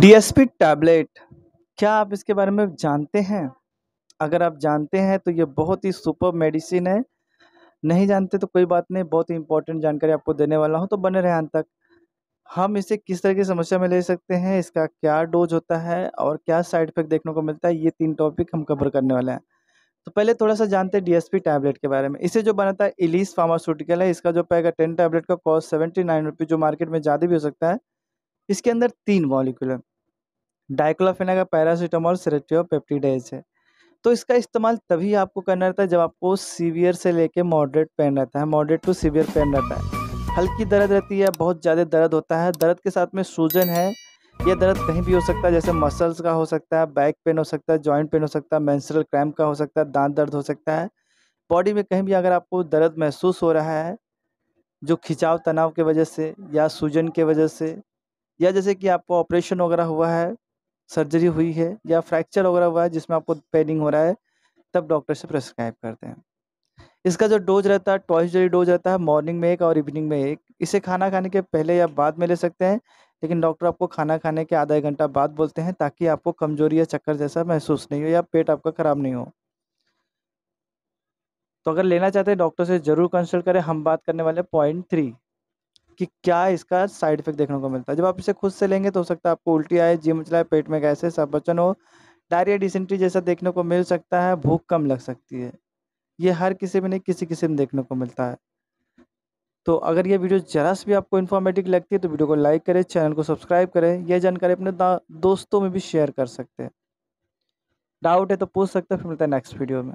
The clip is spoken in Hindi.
डीएसपी टैबलेट क्या आप इसके बारे में जानते हैं अगर आप जानते हैं तो ये बहुत ही सुपर मेडिसिन है नहीं जानते तो कोई बात नहीं बहुत ही इंपॉर्टेंट जानकारी आपको देने वाला हूँ तो बने रहे अंत तक हम इसे किस तरह की समस्या में ले सकते हैं इसका क्या डोज होता है और क्या साइड इफेक्ट देखने को मिलता है ये तीन टॉपिक हम कवर करने वाले हैं तो पहले थोड़ा सा जानते हैं डीएसपी टैबलेट के बारे में इसे जो बनाता है इलीस फार्मास्यूटिकल है इसका जो पैगा टेन टैबलेट का कॉस्ट सेवेंटी नाइन रुपीज़ जो मार्केट में ज़्यादा भी हो सकता है इसके अंदर तीन मॉलिक्यूल है डाइक्लोफिनाक का पैरासीटामोल सेरेटिव पेप्टीडाइज है तो इसका इस्तेमाल तभी आपको करना रहता है जब आपको सीवियर से लेके मॉडरेट पेन रहता है मॉडरेट टू सीवियर पेन रहता है हल्की दर्द रहती है बहुत ज़्यादा दर्द होता है दर्द के साथ में सूजन है यह दर्द कहीं भी हो सकता है जैसे मसल्स का हो सकता है बैक पेन हो सकता है जॉइंट पेन हो सकता है मैंसरल क्रैम्प का हो सकता है दांत दर्द हो सकता है बॉडी में कहीं भी अगर आपको दर्द महसूस हो रहा है जो खिंचाव तनाव के वजह से या सूजन के वजह से या जैसे कि आपको ऑपरेशन वगैरह हुआ है सर्जरी हुई है या फ्रैक्चर वगैरह हुआ है जिसमें आपको पेनिंग हो रहा है तब डॉक्टर से प्रेस्क्राइब करते हैं इसका जो डोज रहता है ट्वाइस डेली डोज रहता है मॉर्निंग में एक और इवनिंग में एक इसे खाना खाने के पहले या बाद में ले सकते हैं लेकिन डॉक्टर आपको खाना खाने के आधा घंटा बाद बोलते हैं ताकि आपको कमजोरी या चक्कर जैसा महसूस नहीं हो या पेट आपका ख़राब नहीं हो तो अगर लेना चाहते हैं डॉक्टर से ज़रूर कंसल्ट करें हम बात करने वाले पॉइंट थ्री कि क्या इसका साइड इफेक्ट देखने को मिलता है जब आप इसे खुद से लेंगे तो हो सकता है आपको उल्टी आए जी मचलाए पेट में गैसे सब बचन हो डायरिया डिसेंट्री जैसा देखने को मिल सकता है भूख कम लग सकती है ये हर किसी में नहीं किसी किसी में देखने को मिलता है तो अगर ये वीडियो जरा से भी आपको इन्फॉर्मेटिव लगती है तो वीडियो को लाइक करें चैनल को सब्सक्राइब करें यह जानकारी अपने दोस्तों में भी शेयर कर सकते हैं डाउट है तो पूछ सकते हैं फिर मिलता है नेक्स्ट वीडियो में